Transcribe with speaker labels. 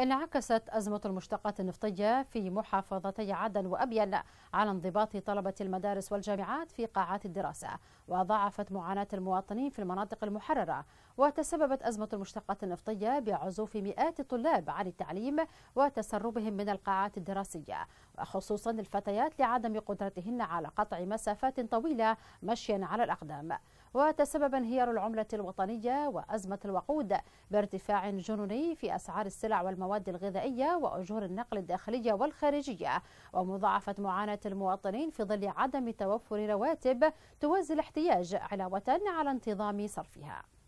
Speaker 1: انعكست أزمة المشتقات النفطية في محافظتي عدن وأبين على انضباط طلبة المدارس والجامعات في قاعات الدراسة وضاعفت معاناة المواطنين في المناطق المحررة وتسببت أزمة المشتقات النفطية بعزوف مئات الطلاب عن التعليم وتسربهم من القاعات الدراسية وخصوصا الفتيات لعدم قدرتهن على قطع مسافات طويلة مشيا على الأقدام وتسبب انهيار العملة الوطنية وأزمة الوقود بارتفاع جنوني في أسعار السلع والمواد الغذائية وأجور النقل الداخلية والخارجية ومضاعفة معاناة المواطنين في ظل عدم توفر رواتب توازي الاحتياج علاوة على انتظام صرفها